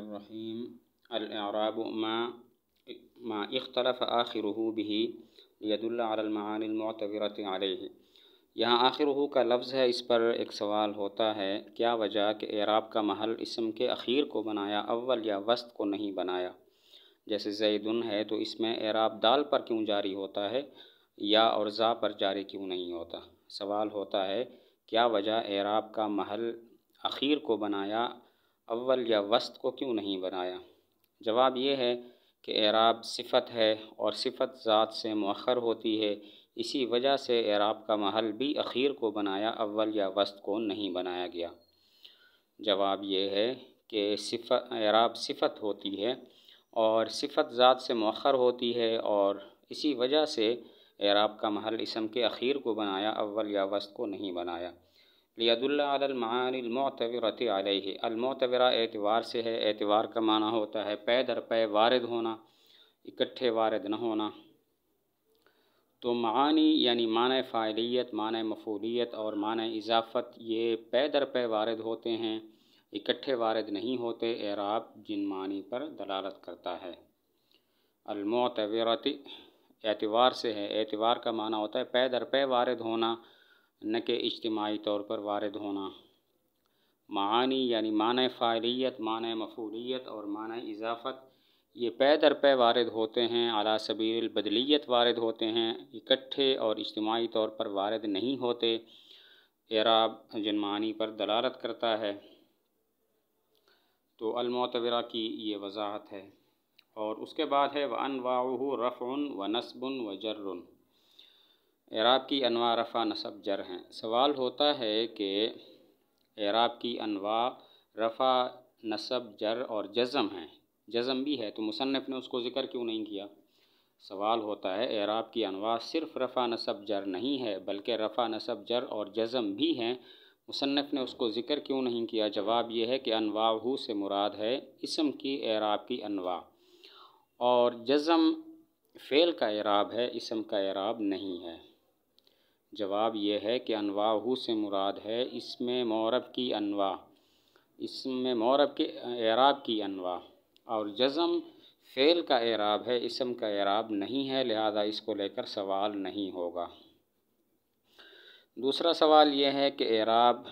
الرحيم الإعراب ما ما اختلف آخره به यदुल्ला अलमानी यहाँ आखिर का लफ्ज़ है इस पर एक सवाल होता है क्या वजह कि एराब का महल इसम के अखीर को बनाया अव्वल या वस्त को नहीं बनाया जैसे जैदन है तो इसमें एराब दाल पर क्यों जारी होता है या और ज़ा पर जारी क्यों नहीं होता सवाल होता है क्या वजह एराब का महल अखीर को बनाया अव्वल या वस्त को क्यों नहीं बनाया जवाब ये है कि एराब सिफत है और सिफत ज़ात से मौखर होती है इसी वजह से एराब का महल भी अखीर को बनाया अव्वल या वस्त को नहीं बनाया गया जवाब ये है कि सिफत एराब सिफत होती है और सिफत ज़ात से मौखर होती है और इसी वजह से एराब का महल इसम के अखीर को बनाया अव्वल या वस्त को नहीं बनाया लियदुल्लामानमतवरत आलही अलमोतवरा एतवार से है एतवार का माना होता है पै दर पै वारद होना इकट्ठे वारद न होना तो मानी यानी मान फ़ालियत मान मफूलियत और मान इजाफ़त ये पै दर पै वारद होते हैं इकट्ठे वारद नहीं होते एराब जिन मानी पर दलालत करता है अलमोतवरती एतवार से है एतवार का माना होता है पै दर पै वारद होना न कि इज्तमाही तौर पर वारद होना मानी यानी मान फ़ायलियत मान मफूलियत और मान इजाफ़त ये पै दर पै वारद होते हैं अला बदलीत वारद होते हैं इकट्ठे और इज्तमाही तौर पर वारद नहीं होते एराब जनमानी पर दलालत करता है तो अलमतवरा की ये वजाहत है और उसके बाद है वाह रफ़ उन व नस्बन व जर्रन एराब की अनवा रफ़ा नसब जर हैं सवाल होता है कि एराब की अनवा रफ़ा नसब जर और जज़म हैं जज़म भी है तो मुसनफ़ ने उसको ज़िक्र क्यों नहीं किया सवाल होता है एराब की अनवा सिर्फ रफ़ा नसब जर नहीं है बल्कि रफ़ा नसब जर और जज़म भी हैं मुसनफ़ ने उसको ज़िक्र क्यों नहीं किया जवाब यह है कि अनवा हु से मुराद है इसम की एराब की अनवा और जज़म फ़ेल का एराब है इसम का एराब नहीं है जवाब यह है कि अनवाहू से मुराद है इसमें मौरब की अनवा इसमें मौरब के एराब की अनवा और जज़म फ़ेल का एराब है इसम का एराब नहीं है लिहाजा इसको लेकर सवाल नहीं होगा दूसरा सवाल यह है कि एराब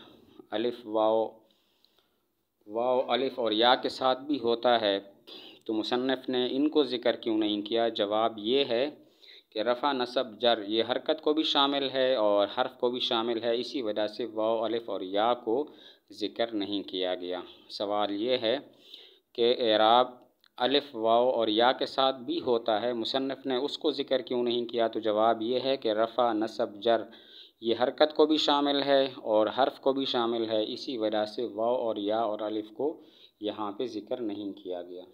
अलिफ वाओ वाओ अलिफ और या के साथ भी होता है तो मुसनफ़ ने इनको ज़िक्र क्यों नहीं किया जवाब ये है कि रफ़ा नसब जर ये हरकत को भी शामिल है और हर्फ को भी शामिल है इसी वजह से वाव अलिफ और या को ज़िक्र नहीं किया गया सवाल ये है कि एराब अलिफ वाव और या के साथ भी होता है मुसनफ़ ने उसको ज़िक्र क्यों नहीं किया तो जवाब ये है कि रफ़ा नसब जर ये हरकत को भी शामिल है और हर्फ को भी शामिल है इसी वजह से वाव और या और अलिफ को यहाँ पे ज़िक्र नहीं किया गया